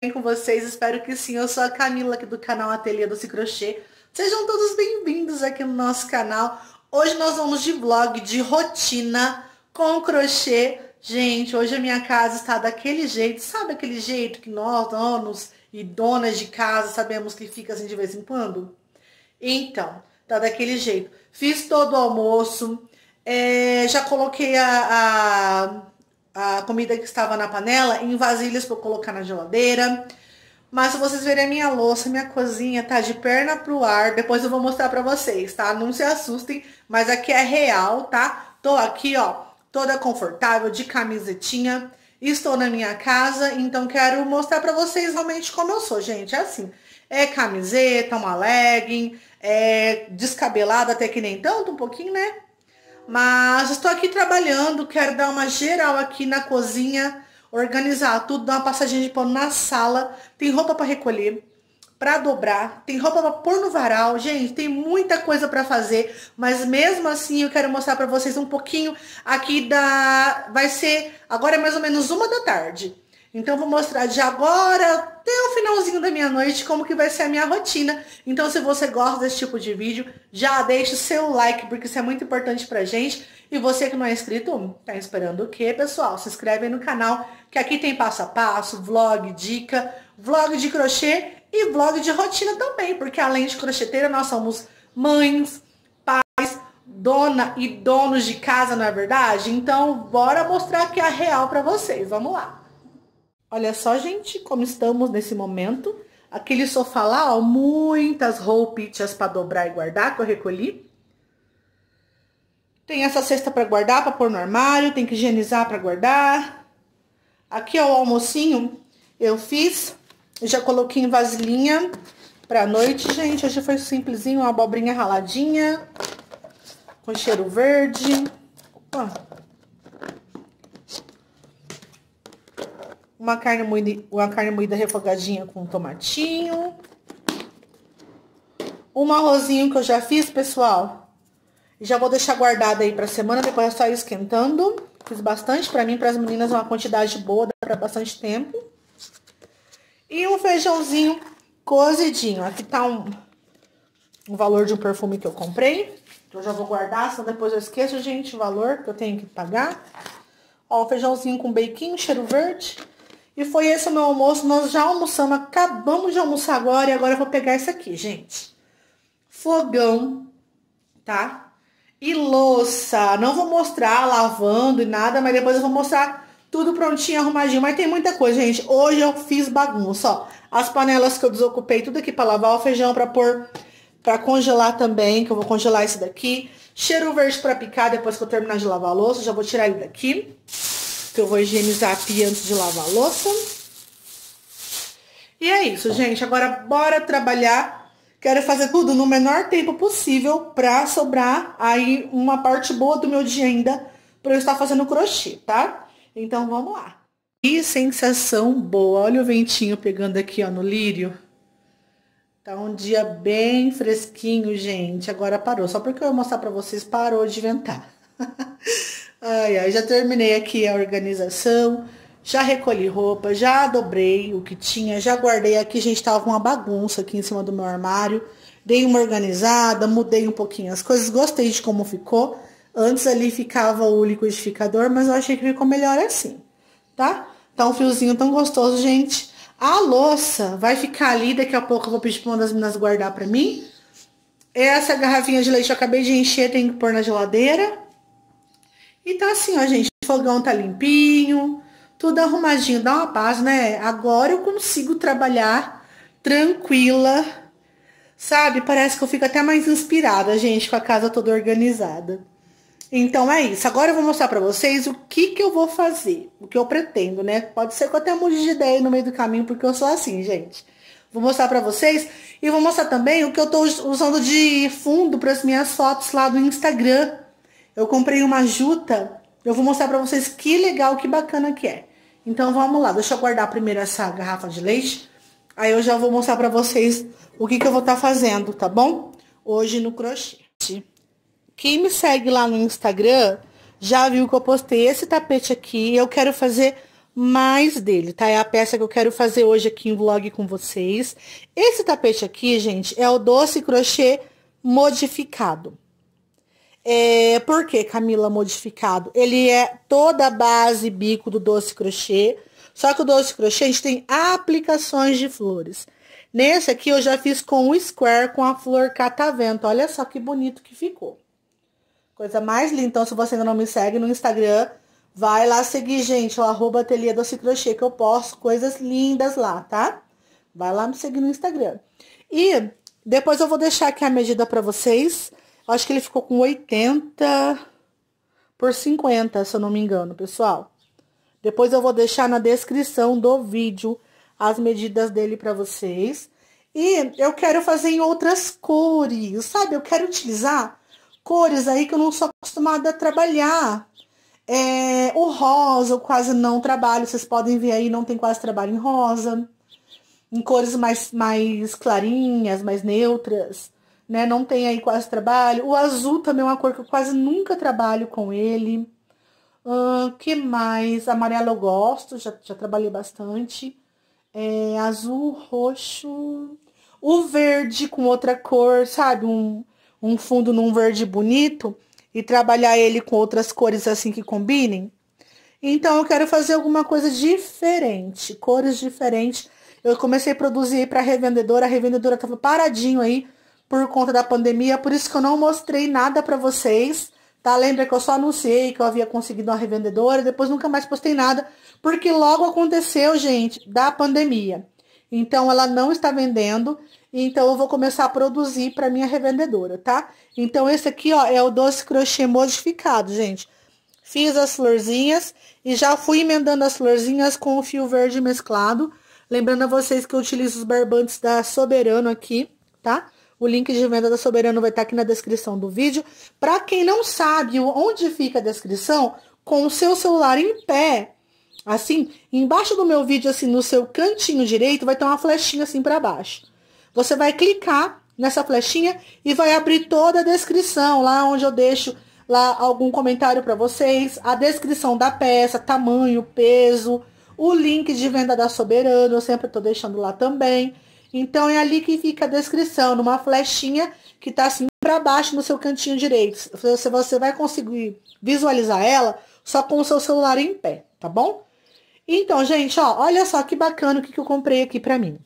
bem com vocês? Espero que sim. Eu sou a Camila aqui do canal Ateliê do Crochê. Sejam todos bem-vindos aqui no nosso canal. Hoje nós vamos de vlog de rotina com crochê. Gente, hoje a minha casa está daquele jeito, sabe aquele jeito que nós, donos e donas de casa, sabemos que fica assim de vez em quando? Então, tá daquele jeito. Fiz todo o almoço, é, já coloquei a, a a comida que estava na panela em vasilhas para colocar na geladeira. Mas se vocês verem a minha louça, minha cozinha tá de perna pro ar, depois eu vou mostrar para vocês, tá? Não se assustem, mas aqui é real, tá? Tô aqui, ó, toda confortável, de camisetinha. Estou na minha casa, então quero mostrar para vocês realmente como eu sou, gente. É assim, é camiseta, uma legging, é descabelada até que nem tanto, um pouquinho, né? Mas estou aqui trabalhando, quero dar uma geral aqui na cozinha, organizar tudo, dar uma passadinha de pano na sala. Tem roupa para recolher, para dobrar, tem roupa para pôr no varal. Gente, tem muita coisa para fazer, mas mesmo assim eu quero mostrar para vocês um pouquinho aqui da vai ser agora é mais ou menos uma da tarde. Então vou mostrar de agora até o finalzinho da minha noite como que vai ser a minha rotina. Então se você gosta desse tipo de vídeo, já deixa o seu like, porque isso é muito importante pra gente. E você que não é inscrito, tá esperando o quê, pessoal? Se inscreve no canal, que aqui tem passo a passo, vlog, dica, vlog de crochê e vlog de rotina também, porque além de crocheteira, nós somos mães, pais, dona e donos de casa, não é verdade? Então, bora mostrar aqui a real para vocês. Vamos lá. Olha só, gente, como estamos nesse momento. Aquele sofá lá, ó, muitas roupitas para dobrar e guardar que eu recolhi. Tem essa cesta para guardar, para pôr no armário, tem que higienizar para guardar. Aqui ó, o almocinho eu fiz, já coloquei em vasilhinha para noite, gente. Hoje foi simplesinho, uma abobrinha raladinha com cheiro verde. Opa. uma carne moída, uma carne moída refogadinha com tomatinho. Um arrozinho que eu já fiz, pessoal. Já vou deixar guardado aí pra semana, depois é só ir esquentando. Fiz bastante pra mim, pras meninas, é uma quantidade boa, dá pra bastante tempo. E um feijãozinho cozidinho. Aqui tá um, um valor de um perfume que eu comprei. Eu já vou guardar, senão depois eu esqueço, gente, o valor que eu tenho que pagar. Ó, o feijãozinho com bacon cheiro verde. E foi esse o meu almoço. Nós já almoçamos, acabamos de almoçar agora e agora eu vou pegar isso aqui, gente. Fogão, tá? E louça. Não vou mostrar lavando e nada, mas depois eu vou mostrar tudo prontinho, arrumadinho. Mas tem muita coisa, gente. Hoje eu fiz bagunça, ó. As panelas que eu desocupei, tudo aqui para lavar o feijão, para pôr, para congelar também, que eu vou congelar esse daqui. Cheiro verde para picar depois que eu terminar de lavar a louça, já vou tirar ele daqui eu vou higienizar a pia antes de lavar a louça. E é isso, gente. Agora bora trabalhar. Quero fazer tudo no menor tempo possível pra sobrar aí uma parte boa do meu dia ainda pra eu estar fazendo crochê, tá? Então vamos lá. Que sensação boa. Olha o ventinho pegando aqui, ó, no lírio. Tá um dia bem fresquinho, gente. Agora parou. Só porque eu vou mostrar pra vocês, parou de ventar. Ai, ai, já terminei aqui a organização, já recolhi roupa, já dobrei o que tinha, já guardei aqui, gente, tava uma bagunça aqui em cima do meu armário. Dei uma organizada, mudei um pouquinho as coisas, gostei de como ficou. Antes ali ficava o liquidificador, mas eu achei que ficou melhor assim, tá? Tá um fiozinho tão gostoso, gente. A louça vai ficar ali, daqui a pouco eu vou pedir pra uma das meninas guardar pra mim. Essa garrafinha de leite eu acabei de encher, tem que pôr na geladeira. E então, tá assim, ó, gente. O fogão tá limpinho, tudo arrumadinho. Dá uma paz, né? Agora eu consigo trabalhar tranquila. Sabe? Parece que eu fico até mais inspirada, gente, com a casa toda organizada. Então é isso. Agora eu vou mostrar para vocês o que que eu vou fazer, o que eu pretendo, né? Pode ser que eu até mude de ideia no meio do caminho, porque eu sou assim, gente. Vou mostrar para vocês e vou mostrar também o que eu tô usando de fundo para as minhas fotos lá do Instagram. Eu comprei uma juta. Eu vou mostrar para vocês que legal, que bacana que é. Então vamos lá, deixa eu guardar primeiro essa garrafa de leite. Aí eu já vou mostrar para vocês o que, que eu vou estar tá fazendo, tá bom? Hoje no crochê. Quem me segue lá no Instagram já viu que eu postei esse tapete aqui. Eu quero fazer mais dele, tá? É a peça que eu quero fazer hoje aqui em vlog com vocês. Esse tapete aqui, gente, é o doce crochê modificado. É, por que Camila modificado? Ele é toda a base bico do doce crochê, só que o doce crochê a gente tem aplicações de flores. Nesse aqui eu já fiz com o square com a flor catavento, olha só que bonito que ficou. Coisa mais linda, então se você ainda não me segue no Instagram, vai lá seguir, gente, o arroba ateliê doce crochê, que eu posto coisas lindas lá, tá? Vai lá me seguir no Instagram. E depois eu vou deixar aqui a medida para vocês, Acho que ele ficou com 80 por 50, se eu não me engano, pessoal. Depois eu vou deixar na descrição do vídeo as medidas dele para vocês. E eu quero fazer em outras cores, sabe? Eu quero utilizar cores aí que eu não sou acostumada a trabalhar. É, o rosa eu quase não trabalho, vocês podem ver aí, não tem quase trabalho em rosa. Em cores mais, mais clarinhas, mais neutras né? Não tem aí quase trabalho. O azul também é uma cor que eu quase nunca trabalho com ele. Uh, que mais? Amarelo eu gosto, já, já trabalhei bastante. É, azul, roxo. O verde com outra cor, sabe? Um, um fundo num verde bonito. E trabalhar ele com outras cores assim que combinem. Então, eu quero fazer alguma coisa diferente, cores diferentes. Eu comecei a produzir para revendedora, a revendedora estava paradinho aí, por conta da pandemia, por isso que eu não mostrei nada para vocês, tá? Lembra que eu só anunciei que eu havia conseguido uma revendedora, depois nunca mais postei nada, porque logo aconteceu, gente, da pandemia. Então ela não está vendendo, então eu vou começar a produzir para minha revendedora, tá? Então esse aqui, ó, é o doce crochê modificado, gente. Fiz as florzinhas e já fui emendando as florzinhas com o fio verde mesclado. Lembrando a vocês que eu utilizo os barbantes da Soberano aqui, tá? O link de venda da Soberano vai estar tá aqui na descrição do vídeo. Para quem não sabe onde fica a descrição, com o seu celular em pé, assim, embaixo do meu vídeo, assim, no seu cantinho direito, vai ter uma flechinha assim para baixo. Você vai clicar nessa flechinha e vai abrir toda a descrição, lá onde eu deixo lá algum comentário para vocês, a descrição da peça, tamanho, peso, o link de venda da Soberano, eu sempre estou deixando lá também. Então é ali que fica a descrição, numa flechinha que está assim para baixo no seu cantinho direito. Você, você vai conseguir visualizar ela só com o seu celular em pé, tá bom? Então, gente, ó, olha só que bacana o que, que eu comprei aqui pra mim.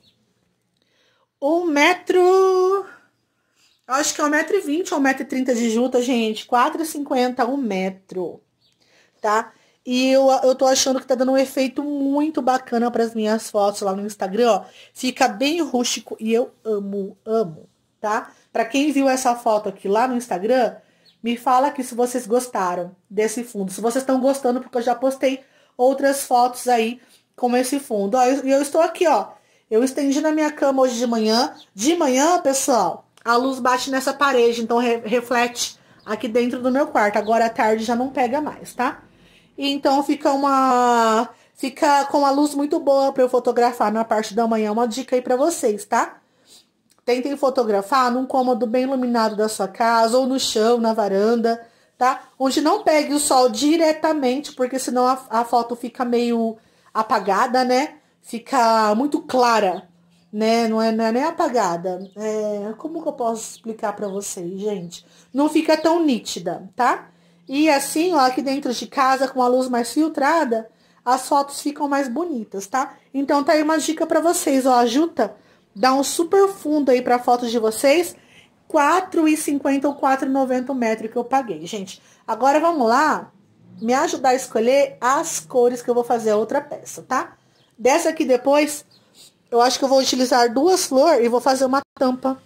Um metro... Acho que é um metro e vinte ou um metro e trinta de juta, gente. Quatro e cinquenta um metro, tá? E eu, eu tô achando que tá dando um efeito muito bacana para as minhas fotos lá no Instagram, ó. Fica bem rústico e eu amo, amo, tá? Para quem viu essa foto aqui lá no Instagram, me fala aqui se vocês gostaram desse fundo. Se vocês estão gostando, porque eu já postei outras fotos aí com esse fundo. e eu, eu estou aqui, ó. Eu estendi na minha cama hoje de manhã. De manhã, pessoal, a luz bate nessa parede, então re reflete aqui dentro do meu quarto. Agora à tarde já não pega mais, tá? então fica uma. Fica com uma luz muito boa para eu fotografar na parte da manhã. Uma dica aí para vocês, tá? Tentem fotografar num cômodo bem iluminado da sua casa, ou no chão, na varanda, tá? Onde não pegue o sol diretamente, porque senão a, a foto fica meio apagada, né? Fica muito clara, né? Não é, não é nem apagada. É, como que eu posso explicar para vocês, gente? Não fica tão nítida, tá? E assim, ó, aqui dentro de casa, com a luz mais filtrada, as fotos ficam mais bonitas, tá? Então tá aí uma dica para vocês, ó, a Juta dá um super fundo aí para fotos de vocês, 4,50 ou 4,90 o metro que eu paguei, gente. Agora vamos lá me ajudar a escolher as cores que eu vou fazer a outra peça, tá? Dessa aqui depois, eu acho que eu vou utilizar duas flores e vou fazer uma tampa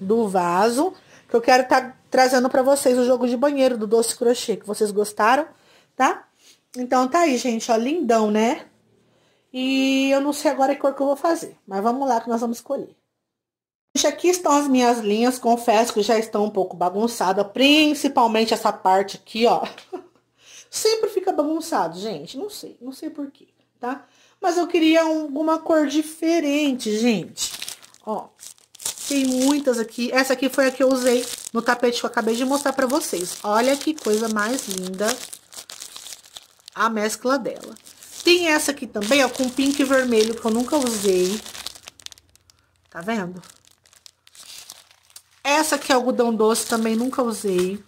do vaso, que eu quero tá trazendo para vocês o jogo de banheiro do Doce Crochê, que vocês gostaram, tá? Então tá aí, gente, ó, lindão, né? E eu não sei agora que cor que eu vou fazer, mas vamos lá que nós vamos escolher. Gente, aqui estão as minhas linhas, confesso que já estão um pouco bagunçada, principalmente essa parte aqui, ó. Sempre fica bagunçado, gente, não sei, não sei porquê, tá? Mas eu queria alguma cor diferente, gente. Ó, tem muitas aqui. Essa aqui foi a que eu usei no tapete que eu acabei de mostrar pra vocês. Olha que coisa mais linda a mescla dela. Tem essa aqui também, ó, com pink e vermelho, que eu nunca usei. Tá vendo? Essa aqui é algodão doce, também nunca usei.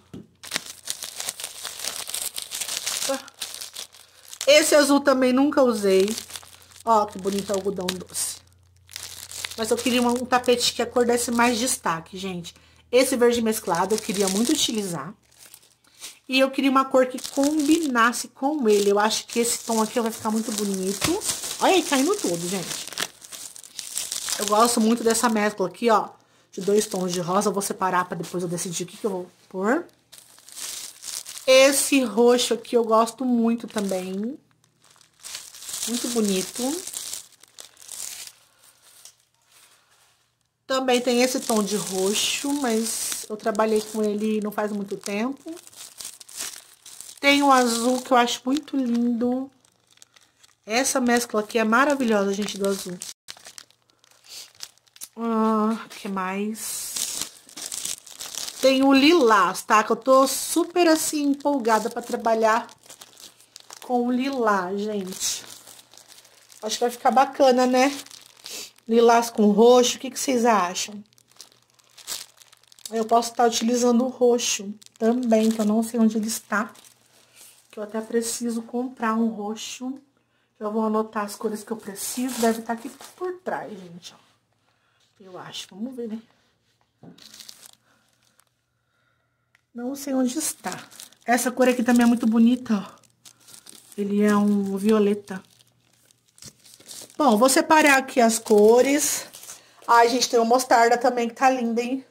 Esse azul também nunca usei. Ó, que bonito algodão doce. Mas eu queria um tapete que a cor desse mais destaque, gente. Esse verde mesclado eu queria muito utilizar. E eu queria uma cor que combinasse com ele. Eu acho que esse tom aqui vai ficar muito bonito. Olha aí, caindo tudo, gente. Eu gosto muito dessa mescla aqui, ó. De dois tons de rosa. Eu vou separar pra depois eu decidir o que, que eu vou pôr. Esse roxo aqui eu gosto muito também. Muito bonito. Também tem esse tom de roxo, mas eu trabalhei com ele não faz muito tempo. Tem um azul que eu acho muito lindo. Essa mescla aqui é maravilhosa, gente, do azul. Ah, que mais? Tem o lilás, tá? Que eu tô super, assim, empolgada pra trabalhar com o lilás, gente. Acho que vai ficar bacana, né? lilás com roxo, o que, que vocês acham? Eu posso estar utilizando o roxo também, que eu não sei onde ele está. Que eu até preciso comprar um roxo. Eu vou anotar as cores que eu preciso. Deve estar aqui por trás, gente, Eu acho. Vamos ver, né? Não sei onde está. Essa cor aqui também é muito bonita, ó. Ele é um violeta. Bom, vou separar aqui as cores. Ai, gente, tem o mostarda também que tá linda, hein?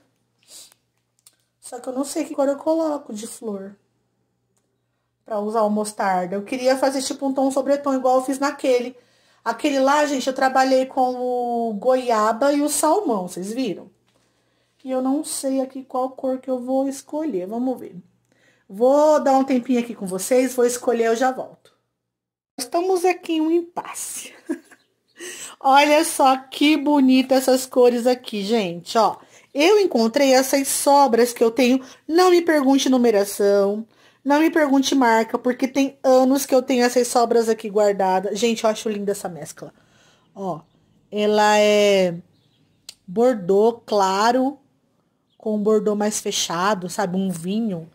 Só que eu não sei que cor eu coloco de flor. Pra usar o mostarda. Eu queria fazer tipo um tom sobretom igual eu fiz naquele. Aquele lá, gente, eu trabalhei com o goiaba e o salmão, vocês viram? E eu não sei aqui qual cor que eu vou escolher, vamos ver. Vou dar um tempinho aqui com vocês, vou escolher, eu já volto. Estamos aqui em um impasse. Olha só que bonita essas cores aqui, gente, ó. Eu encontrei essas sobras que eu tenho, não me pergunte numeração, não me pergunte marca, porque tem anos que eu tenho essas sobras aqui guardadas. Gente, eu acho linda essa mescla. Ó, ela é bordô claro, com um bordô mais fechado, sabe? Um vinho.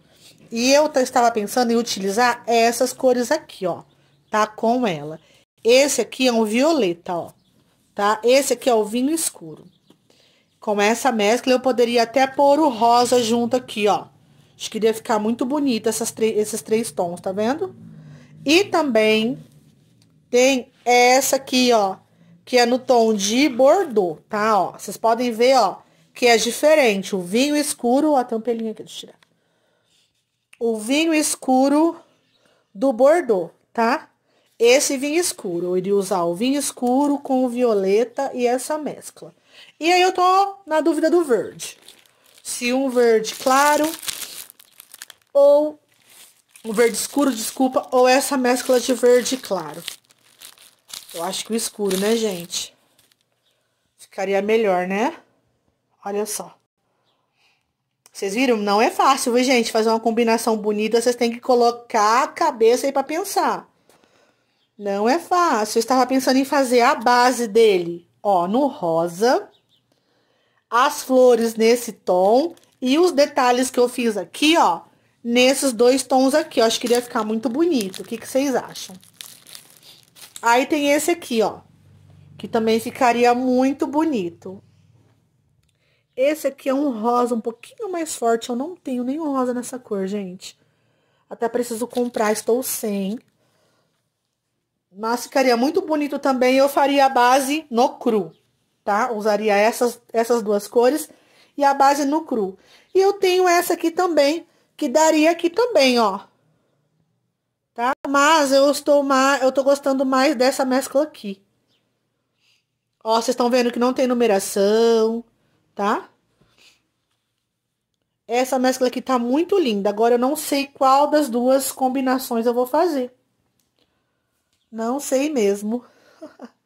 E eu estava pensando em utilizar essas cores aqui, ó. Tá com ela. Esse aqui é um violeta, ó, tá? Esse aqui é o vinho escuro. Com essa mescla, eu poderia até pôr o rosa junto aqui, ó. Acho que iria ficar muito bonito essas esses três tons, tá vendo? E também tem essa aqui, ó, que é no tom de bordeaux, tá? Ó, vocês podem ver, ó, que é diferente. O vinho escuro, ó, tem um pelinho aqui, deixa eu tirar. O vinho escuro do bordeaux, tá? esse vinho escuro. Eu iria usar o vinho escuro com o violeta e essa mescla. E aí eu tô na dúvida do verde. Se um verde claro ou um verde escuro, desculpa, ou essa mescla de verde claro. Eu acho que o escuro, né, gente? Ficaria melhor, né? Olha só. Vocês viram? Não é fácil, viu, gente? Fazer uma combinação bonita, vocês têm que colocar a cabeça aí pra pensar. Não é fácil. Eu estava pensando em fazer a base dele, ó, no rosa. As flores nesse tom e os detalhes que eu fiz aqui, ó, nesses dois tons aqui, Eu Acho que iria ficar muito bonito. O que, que vocês acham? Aí tem esse aqui, ó, que também ficaria muito bonito. Esse aqui é um rosa um pouquinho mais forte. Eu não tenho nenhum rosa nessa cor, gente. Até preciso comprar, estou sem. Mas ficaria muito bonito também. Eu faria a base no cru, tá? Usaria essas, essas duas cores e a base no cru. E eu tenho essa aqui também, que daria aqui também, ó. Tá? Mas eu estou mais, eu tô gostando mais dessa mescla aqui. Ó, vocês estão vendo que não tem numeração, tá? Essa mescla aqui tá muito linda. Agora eu não sei qual das duas combinações eu vou fazer. Não sei mesmo.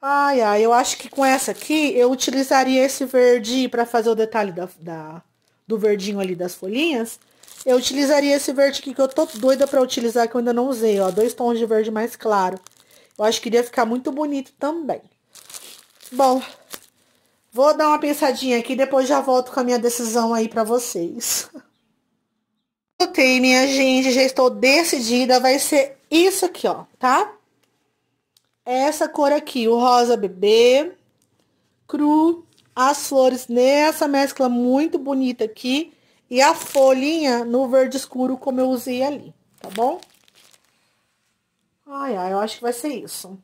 Ai, ai, eu acho que com essa aqui eu utilizaria esse verde para fazer o detalhe da, da, do verdinho ali das folhinhas. Eu utilizaria esse verde aqui que eu tô doida para utilizar, que eu ainda não usei, ó. Dois tons de verde mais claro. Eu acho que iria ficar muito bonito também. Bom, vou dar uma pensadinha aqui, depois já volto com a minha decisão aí para vocês. Voltei, minha gente, já estou decidida, vai ser isso aqui, ó, tá? É essa cor aqui, o rosa bebê, cru, as flores nessa mescla muito bonita aqui. E a folhinha no verde escuro, como eu usei ali, tá bom? Ai, ai, eu acho que vai ser isso.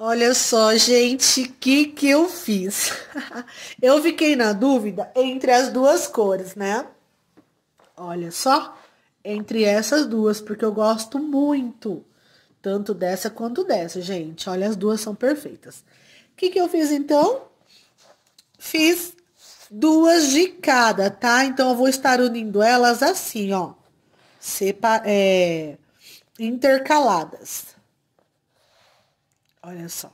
Olha só, gente, que que eu fiz? eu fiquei na dúvida entre as duas cores, né? Olha só, entre essas duas, porque eu gosto muito tanto dessa quanto dessa, gente. Olha, as duas são perfeitas. O que que eu fiz então? Fiz duas de cada, tá? Então eu vou estar unindo elas assim, ó, separ é, intercaladas. Olha só.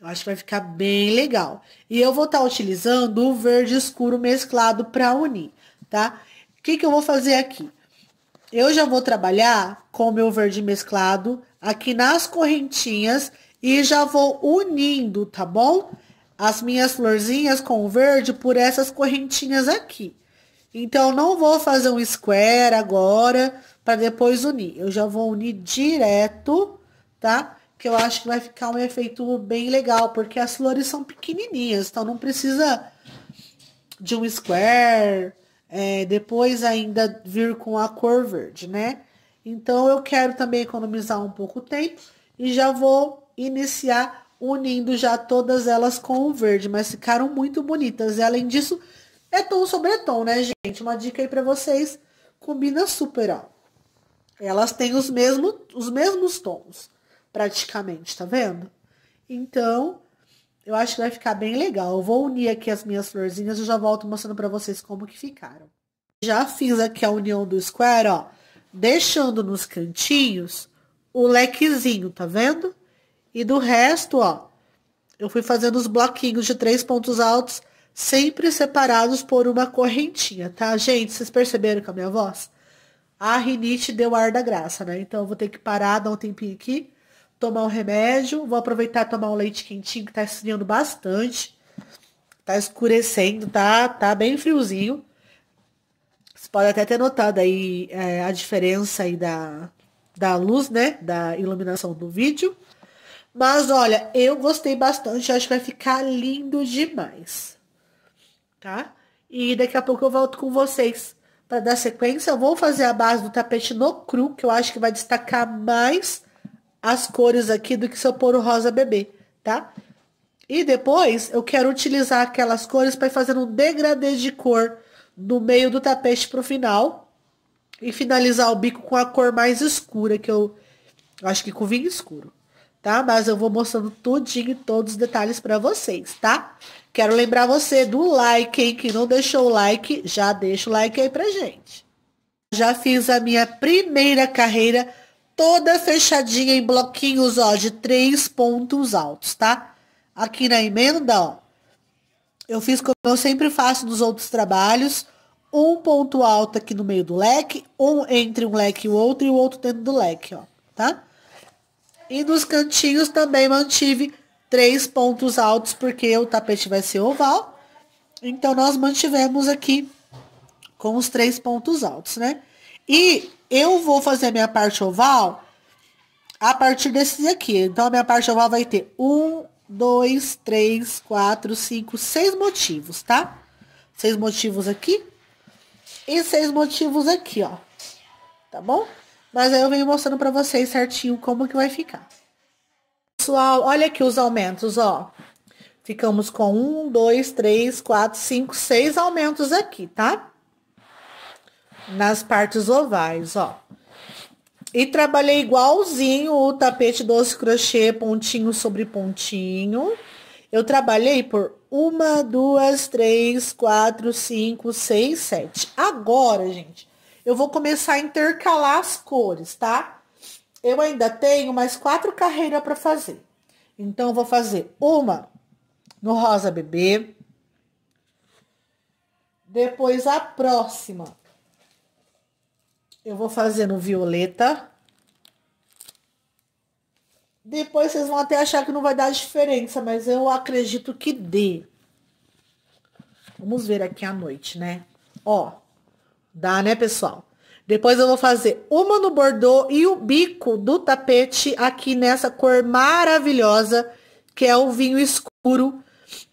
Eu acho que vai ficar bem legal. E eu vou estar tá utilizando o verde escuro mesclado para unir, tá? O que, que eu vou fazer aqui? Eu já vou trabalhar com o meu verde mesclado aqui nas correntinhas e já vou unindo, tá bom? As minhas florzinhas com o verde por essas correntinhas aqui. Então, não vou fazer um square agora para depois unir. Eu já vou unir direto tá? Que eu acho que vai ficar um efeito bem legal, porque as flores são pequenininhas, então não precisa de um square, é, depois ainda vir com a cor verde, né? Então eu quero também economizar um pouco o tempo e já vou iniciar unindo já todas elas com o verde, mas ficaram muito bonitas. E além disso, é tom sobre tom, né, gente? Uma dica aí para vocês, combina super, ó. Elas têm os mesmo os mesmos tons praticamente, tá vendo? Então, eu acho que vai ficar bem legal. Eu vou unir aqui as minhas florzinhas e já volto mostrando para vocês como que ficaram. Já fiz aqui a união do square, ó, deixando nos cantinhos o lequezinho, tá vendo? E do resto, ó, eu fui fazendo os bloquinhos de três pontos altos, sempre separados por uma correntinha, tá, gente? Vocês perceberam com a minha voz? A rinite deu ar da graça, né? Então, eu vou ter que parar, dar um tempinho aqui tomar um remédio, vou aproveitar e tomar um leite quentinho que tá esfriando bastante. Tá escurecendo, tá, tá bem friozinho. Você pode até ter notado aí é, a diferença aí da, da luz, né? Da iluminação do vídeo. Mas olha, eu gostei bastante, acho que vai ficar lindo demais. Tá? E daqui a pouco eu volto com vocês para dar sequência. Eu vou fazer a base do tapete no cru, que eu acho que vai destacar mais as cores aqui do que se eu pôr o rosa bebê, tá? E depois eu quero utilizar aquelas cores para fazer um degradê de cor no meio do tapete pro final. E finalizar o bico com a cor mais escura, que eu acho que com vinho escuro, tá? Mas eu vou mostrando tudinho e todos os detalhes para vocês, tá? Quero lembrar você do like, hein? Quem não deixou o like, já deixa o like aí pra gente. Já fiz a minha primeira carreira toda fechadinha em bloquinhos, ó, de três pontos altos, tá? Aqui na emenda, ó, eu fiz como eu sempre faço nos outros trabalhos, um ponto alto aqui no meio do leque, um entre um leque e o outro, e o outro dentro do leque, ó, tá? E nos cantinhos também mantive três pontos altos, porque o tapete vai ser oval. Então, nós mantivemos aqui com os três pontos altos, né? E eu vou fazer minha parte oval a partir desses aqui. Então, a minha parte oval vai ter um, dois, três, quatro, cinco, seis motivos, tá? Seis motivos aqui e seis motivos aqui, ó. Tá bom? Mas aí eu venho mostrando pra vocês certinho como que vai ficar. Pessoal, olha aqui os aumentos, ó. Ficamos com um, dois, três, quatro, cinco, seis aumentos aqui, tá? nas partes ovais, ó. E trabalhei igualzinho o tapete doce crochê, pontinho sobre pontinho. Eu trabalhei por uma, duas, três, quatro, cinco, seis, sete. Agora, gente, eu vou começar a intercalar as cores, tá? Eu ainda tenho mais quatro carreiras para fazer. Então, eu vou fazer uma no rosa bebê. Depois, a próxima eu vou fazer no violeta. Depois vocês vão até achar que não vai dar diferença, mas eu acredito que dê. Vamos ver aqui à noite, né? Ó, dá, né, pessoal? Depois eu vou fazer uma no bordô e o bico do tapete aqui nessa cor maravilhosa, que é o vinho escuro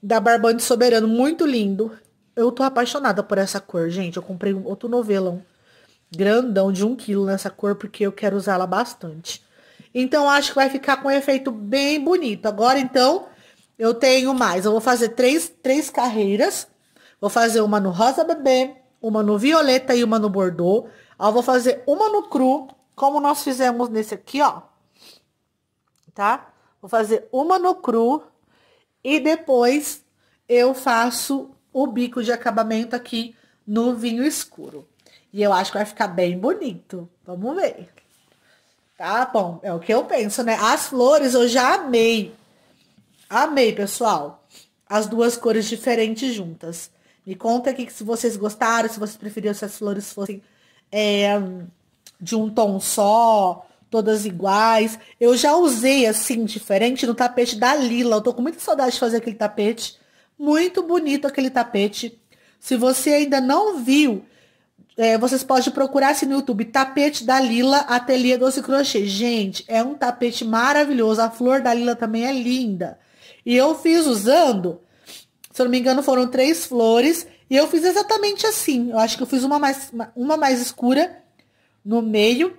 da Barbante Soberano. Muito lindo. Eu tô apaixonada por essa cor, gente. Eu comprei outro novelão grandão de um quilo nessa cor, porque eu quero usá-la bastante. Então, acho que vai ficar com um efeito bem bonito. Agora, então, eu tenho mais. Eu vou fazer três, três carreiras. Vou fazer uma no rosa bebê, uma no violeta e uma no bordô. Eu vou fazer uma no cru, como nós fizemos nesse aqui, ó. Tá? Vou fazer uma no cru e depois eu faço o bico de acabamento aqui no vinho escuro. E eu acho que vai ficar bem bonito. Vamos ver. Tá bom, é o que eu penso, né? As flores eu já amei. Amei, pessoal. As duas cores diferentes juntas. Me conta aqui se vocês gostaram, se vocês preferiam se as flores fossem é, de um tom só, todas iguais. Eu já usei assim, diferente, no tapete da Lila. Eu tô com muita saudade de fazer aquele tapete. Muito bonito aquele tapete. Se você ainda não viu, é, vocês podem procurar assim no YouTube, tapete da Lila, ateliê doce crochê. Gente, é um tapete maravilhoso. A flor da Lila também é linda. E eu fiz usando, se eu não me engano, foram três flores. E eu fiz exatamente assim. Eu acho que eu fiz uma mais, uma mais escura no meio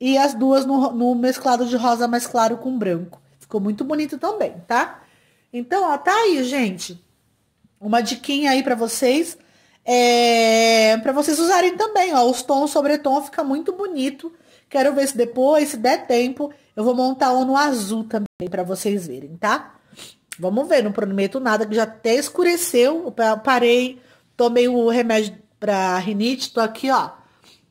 e as duas no, no mesclado de rosa mais claro com branco. Ficou muito bonito também, tá? Então, ó, tá aí, gente. Uma diquinha aí para vocês é, para vocês usarem também, ó. Os tons sobre tom fica muito bonito. Quero ver se depois, se der tempo, eu vou montar um no azul também para vocês verem, tá? Vamos ver, não prometo nada, que já até escureceu. Eu parei, tomei o remédio para rinite, tô aqui, ó,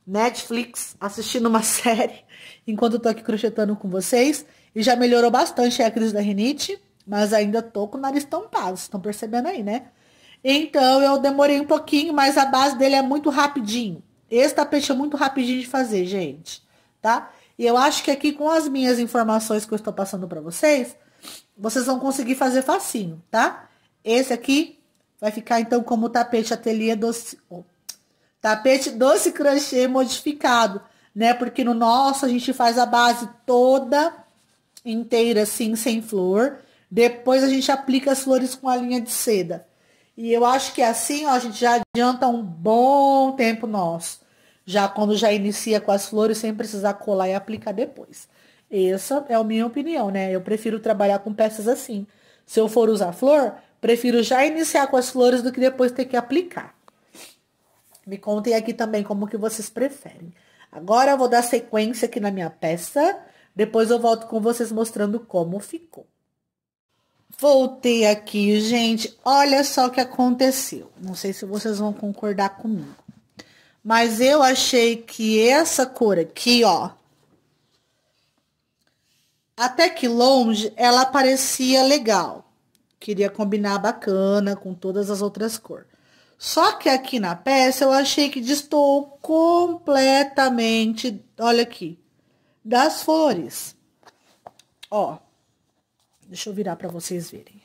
Netflix, assistindo uma série, enquanto tô aqui crochetando com vocês. E já melhorou bastante a crise da rinite, mas ainda tô com o nariz tampado, vocês estão percebendo aí, né? Então eu demorei um pouquinho, mas a base dele é muito rapidinho. Esse tapete é muito rapidinho de fazer, gente, tá? E eu acho que aqui com as minhas informações que eu estou passando para vocês, vocês vão conseguir fazer facinho, tá? Esse aqui vai ficar então como tapete ateliê doce, oh, tapete doce crochê modificado, né? Porque no nosso a gente faz a base toda inteira assim, sem flor. Depois a gente aplica as flores com a linha de seda. E eu acho que assim ó, a gente já adianta um bom tempo nosso. Já quando já inicia com as flores, sem precisar colar e aplicar depois. Essa é a minha opinião, né? Eu prefiro trabalhar com peças assim. Se eu for usar flor, prefiro já iniciar com as flores do que depois ter que aplicar. Me contem aqui também como que vocês preferem. Agora eu vou dar sequência aqui na minha peça. Depois eu volto com vocês mostrando como ficou. Voltei aqui, gente. Olha só o que aconteceu. Não sei se vocês vão concordar comigo. Mas eu achei que essa cor aqui, ó. Até que longe, ela parecia legal. Queria combinar bacana com todas as outras cores. Só que aqui na peça, eu achei que destoou completamente, olha aqui, das flores. Ó. Deixa eu virar para vocês verem.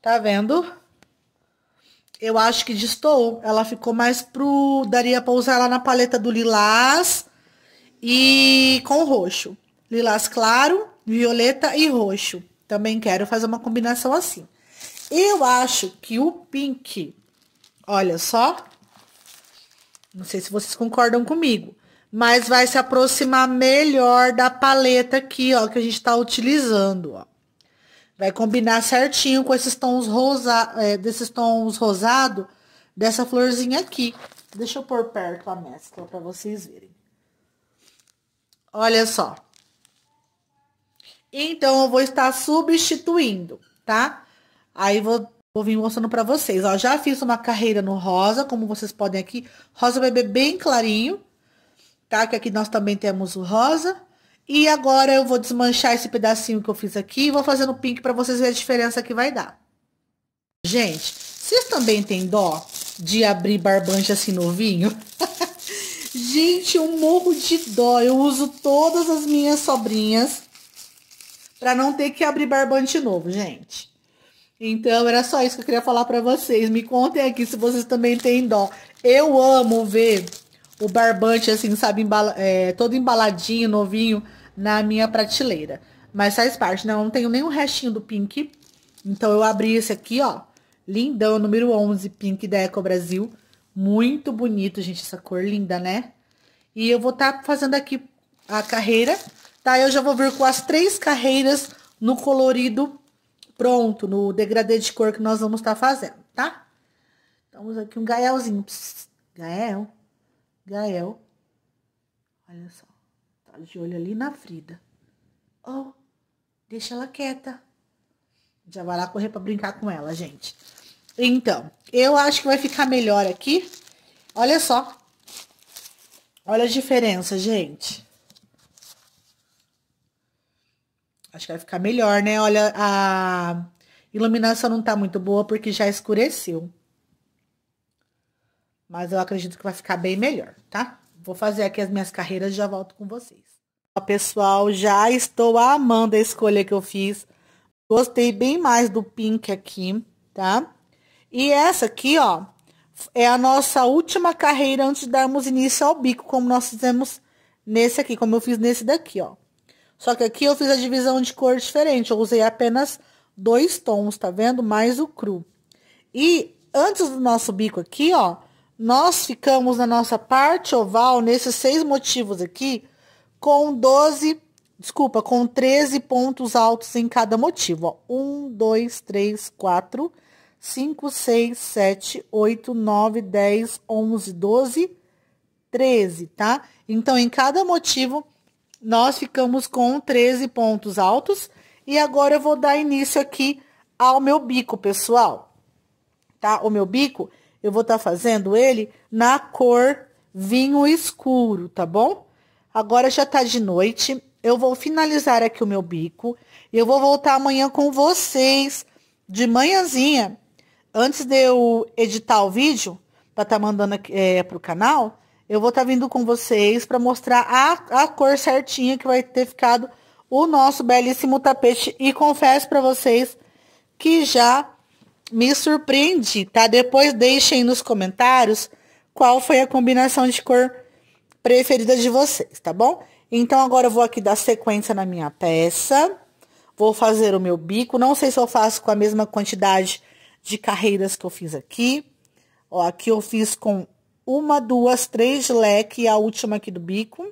Tá vendo? Eu acho que distou. Ela ficou mais pro... Daria pra usar ela na paleta do lilás e com roxo. Lilás claro, violeta e roxo. Também quero fazer uma combinação assim. Eu acho que o pink, olha só, não sei se vocês concordam comigo, mas vai se aproximar melhor da paleta aqui, ó, que a gente tá utilizando, ó. Vai combinar certinho com esses tons rosa, é, desses tons rosado dessa florzinha aqui. Deixa eu pôr perto a mescla para vocês verem. Olha só. Então, eu vou estar substituindo, tá? Aí, vou, vou vir mostrando para vocês, ó. Já fiz uma carreira no rosa, como vocês podem aqui. Rosa bebê bem clarinho, tá? Que aqui nós também temos o rosa. E agora eu vou desmanchar esse pedacinho que eu fiz aqui e vou fazendo pink para vocês verem a diferença que vai dar. Gente, vocês também têm dó de abrir barbante assim novinho? Gente, eu morro de dó. Eu uso todas as minhas sobrinhas para não ter que abrir barbante novo, gente. Então, era só isso que eu queria falar para vocês. Me contem aqui se vocês também têm dó. Eu amo ver o barbante, assim, sabe, embala, é, todo embaladinho, novinho, na minha prateleira. Mas faz parte, né? Eu não tenho nenhum restinho do pink. Então eu abri esse aqui, ó. Lindão, número 11, pink da Eco Brasil. Muito bonito, gente, essa cor linda, né? E eu vou estar tá fazendo aqui a carreira, tá? Eu já vou vir com as três carreiras no colorido pronto, no degradê de cor que nós vamos estar tá fazendo, tá? Estamos aqui um gaelzinho. Pss, gael. Gael, olha só, tá de olho ali na Frida. Oh, deixa ela quieta. Já vai lá correr para brincar com ela, gente. Então, eu acho que vai ficar melhor aqui. Olha só. Olha a diferença, gente. Acho que vai ficar melhor, né? Olha, a iluminação não tá muito boa porque já escureceu. Mas eu acredito que vai ficar bem melhor, tá? Vou fazer aqui as minhas carreiras e já volto com vocês. Ó, pessoal, já estou amando a escolha que eu fiz. Gostei bem mais do pink aqui, tá? E essa aqui, ó, é a nossa última carreira antes de darmos início ao bico, como nós fizemos nesse aqui, como eu fiz nesse daqui, ó. Só que aqui eu fiz a divisão de cor diferente, eu usei apenas dois tons, tá vendo? Mais o cru. E antes do nosso bico aqui, ó, nós ficamos na nossa parte oval, nesses seis motivos aqui, com 12, desculpa, com 13 pontos altos em cada motivo. Ó. 1, 2, 3, 4, 5, 6, 7, 8, 9, 10, 11, 12, 13, tá? Então, em cada motivo, nós ficamos com 13 pontos altos. E agora eu vou dar início aqui ao meu bico, pessoal. Tá? O meu bico, eu vou estar tá fazendo ele na cor vinho escuro, tá bom? Agora já tá de noite, eu vou finalizar aqui o meu bico e eu vou voltar amanhã com vocês de manhãzinha, antes de eu editar o vídeo para estar tá mandando é, para o canal, eu vou estar tá vindo com vocês para mostrar a, a cor certinha que vai ter ficado o nosso belíssimo tapete. E confesso para vocês que já me surpreendi, tá? Depois deixem nos comentários qual foi a combinação de cor preferida de vocês, tá bom? Então, agora eu vou aqui dar sequência na minha peça. Vou fazer o meu bico. Não sei se eu faço com a mesma quantidade de carreiras que eu fiz aqui. Ó, aqui eu fiz com uma, duas, três de leque e a última aqui do bico.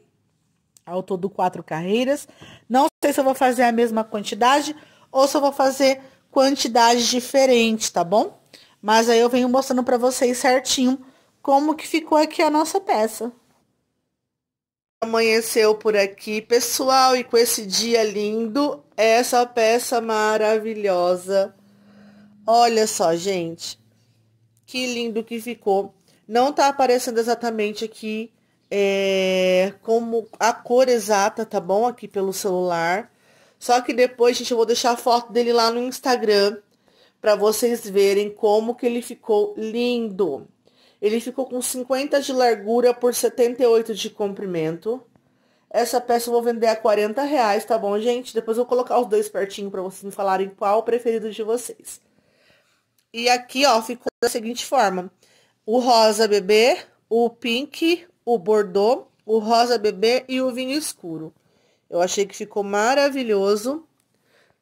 Ao todo, quatro carreiras. Não sei se eu vou fazer a mesma quantidade ou se eu vou fazer quantidades diferentes, tá bom? Mas aí eu venho mostrando para vocês certinho como que ficou aqui a nossa peça. Amanheceu por aqui, pessoal, e com esse dia lindo, essa peça maravilhosa. Olha só, gente, que lindo que ficou. Não tá aparecendo exatamente aqui é, como a cor exata, tá bom? Aqui pelo celular. Só que depois, gente, eu vou deixar a foto dele lá no Instagram para vocês verem como que ele ficou lindo. Ele ficou com 50 de largura por 78 de comprimento. Essa peça eu vou vender a 40 reais, tá bom, gente? Depois eu vou colocar os dois pertinho para vocês me falarem qual o preferido de vocês. E aqui, ó, ficou da seguinte forma. O rosa bebê, o pink, o bordeaux, o rosa bebê e o vinho escuro. Eu achei que ficou maravilhoso,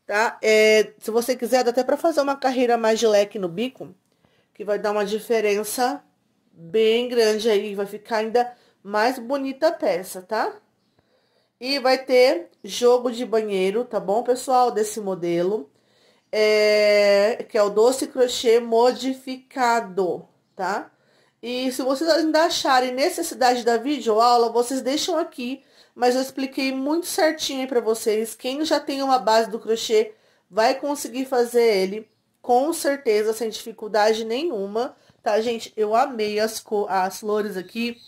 tá? É, se você quiser, dá até para fazer uma carreira mais de leque no bico, que vai dar uma diferença bem grande aí, vai ficar ainda mais bonita a peça, tá? E vai ter jogo de banheiro, tá bom, pessoal, desse modelo, é, que é o doce crochê modificado, tá? E se vocês ainda acharem necessidade da videoaula, vocês deixam aqui mas eu expliquei muito certinho para vocês. Quem já tem uma base do crochê vai conseguir fazer ele com certeza, sem dificuldade nenhuma, tá, gente? Eu amei as, as flores aqui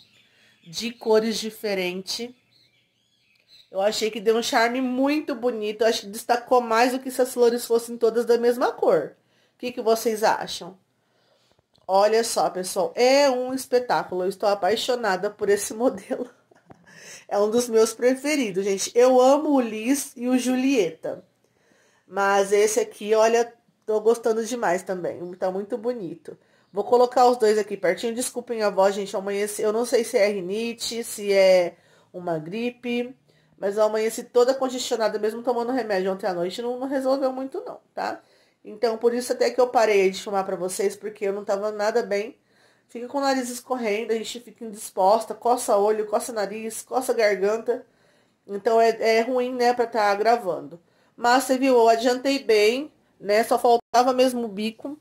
de cores diferentes. Eu achei que deu um charme muito bonito. Eu acho que destacou mais do que se as flores fossem todas da mesma cor. O que, que vocês acham? Olha só, pessoal, é um espetáculo. Eu estou apaixonada por esse modelo. É um dos meus preferidos, gente. Eu amo o Liz e o Julieta. Mas esse aqui, olha, tô gostando demais também. Tá muito bonito. Vou colocar os dois aqui pertinho. Desculpem a voz, gente. Eu amanheci. Eu não sei se é rinite, se é uma gripe. Mas eu amanheci toda congestionada, mesmo tomando remédio ontem à noite. Não, não resolveu muito, não, tá? Então, por isso até que eu parei de filmar para vocês, porque eu não tava nada bem fica com o nariz escorrendo, a gente fica indisposta, coça olho, coça nariz, coça garganta. Então é, é ruim, né, para estar tá gravando. Mas você viu, eu adiantei bem, né? Só faltava mesmo o bico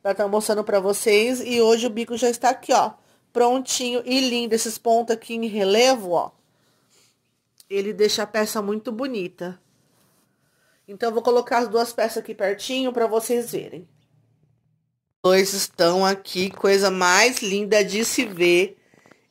para estar tá mostrando para vocês. E hoje o bico já está aqui, ó, prontinho e lindo. Esses pontos aqui em relevo, ó, ele deixa a peça muito bonita. Então, eu vou colocar as duas peças aqui pertinho para vocês verem dois estão aqui, coisa mais linda de se ver.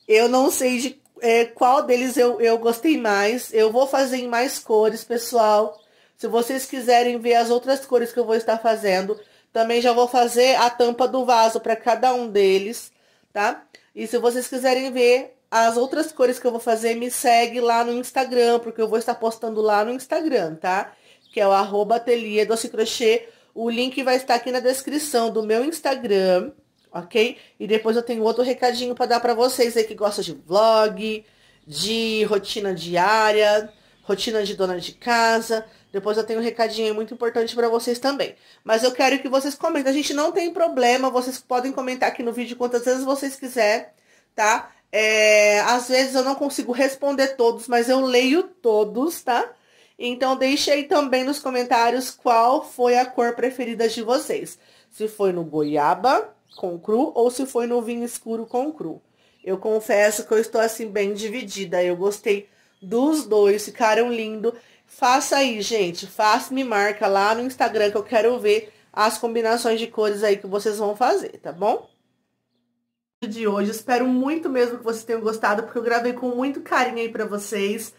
Eu não sei de é, qual deles eu, eu gostei mais. Eu vou fazer em mais cores, pessoal. Se vocês quiserem ver as outras cores que eu vou estar fazendo, também já vou fazer a tampa do vaso para cada um deles, tá? E se vocês quiserem ver as outras cores que eu vou fazer, me segue lá no Instagram, porque eu vou estar postando lá no Instagram, tá? Que é o arroba ateliê doce crochê o link vai estar aqui na descrição do meu Instagram, ok? E depois eu tenho outro recadinho para dar para vocês aí que gostam de vlog, de rotina diária, rotina de dona de casa. Depois eu tenho um recadinho muito importante para vocês também. Mas eu quero que vocês comentem. A gente não tem problema, vocês podem comentar aqui no vídeo quantas vezes vocês quiserem, tá? É, às vezes eu não consigo responder todos, mas eu leio todos, tá? Então deixe aí também nos comentários qual foi a cor preferida de vocês. Se foi no goiaba com cru ou se foi no vinho escuro com cru. Eu confesso que eu estou assim bem dividida. Eu gostei dos dois, ficaram lindo. Faça aí, gente, faça me marca lá no Instagram que eu quero ver as combinações de cores aí que vocês vão fazer, tá bom? De hoje, espero muito mesmo que vocês tenham gostado, porque eu gravei com muito carinho aí para vocês.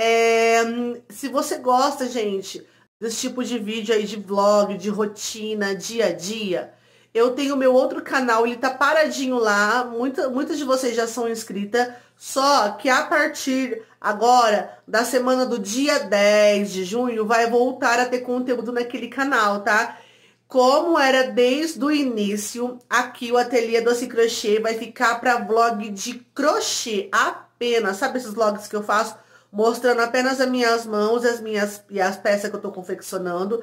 É, se você gosta, gente, desse tipo de vídeo aí de vlog, de rotina, dia a dia, eu tenho meu outro canal, ele tá paradinho lá. Muita, muitas de vocês já são inscritas. Só que a partir agora da semana do dia 10 de junho, vai voltar a ter conteúdo naquele canal, tá? Como era desde o início, aqui o Ateliê Doce Crochê vai ficar para vlog de crochê apenas. Sabe esses vlogs que eu faço? mostrando apenas as minhas mãos as minhas, e as peças que eu estou confeccionando.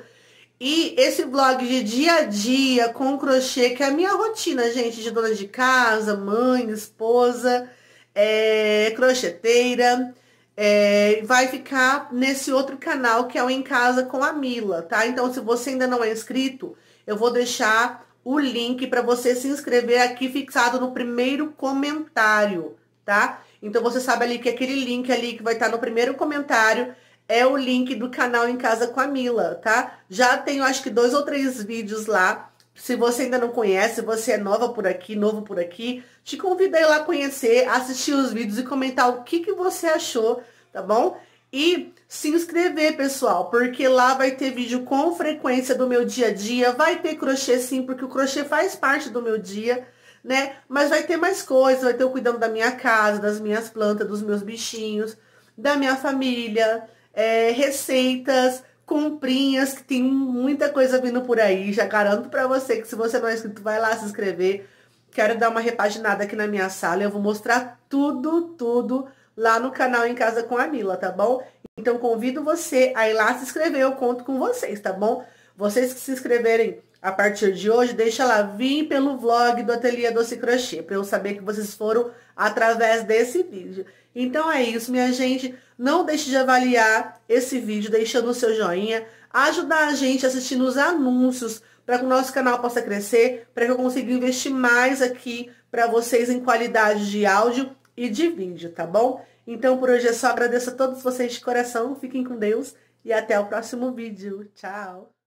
E esse vlog de dia a dia com crochê, que é a minha rotina, gente, de dona de casa, mãe, esposa, é, crocheteira, é, vai ficar nesse outro canal que é o Em Casa com a Mila, tá? Então, se você ainda não é inscrito, eu vou deixar o link para você se inscrever aqui fixado no primeiro comentário, tá? Então você sabe ali que aquele link ali que vai estar tá no primeiro comentário é o link do canal Em Casa com a Mila, tá? Já tenho acho que dois ou três vídeos lá. Se você ainda não conhece, você é nova por aqui, novo por aqui, te convido a ir lá conhecer, assistir os vídeos e comentar o que, que você achou, tá bom? E se inscrever, pessoal, porque lá vai ter vídeo com frequência do meu dia a dia, vai ter crochê sim, porque o crochê faz parte do meu dia, né? Mas vai ter mais coisas, vai ter o cuidando da minha casa, das minhas plantas, dos meus bichinhos, da minha família, é, receitas, comprinhas, que tem muita coisa vindo por aí. Já garanto para você que se você não é inscrito, vai lá se inscrever. Quero dar uma repaginada aqui na minha sala. Eu vou mostrar tudo, tudo lá no canal Em Casa com a Mila, tá bom? Então convido você a ir lá se inscrever. Eu conto com vocês, tá bom? Vocês que se inscreverem a partir de hoje, deixa lá, vim pelo vlog do Ateliê Doce Crochê, para eu saber que vocês foram através desse vídeo. Então é isso, minha gente. Não deixe de avaliar esse vídeo, deixando o seu joinha. Ajudar a gente assistindo os anúncios, para que o nosso canal possa crescer, para que eu consiga investir mais aqui para vocês em qualidade de áudio e de vídeo, tá bom? Então por hoje é só, agradeço a todos vocês de coração, fiquem com Deus e até o próximo vídeo. Tchau!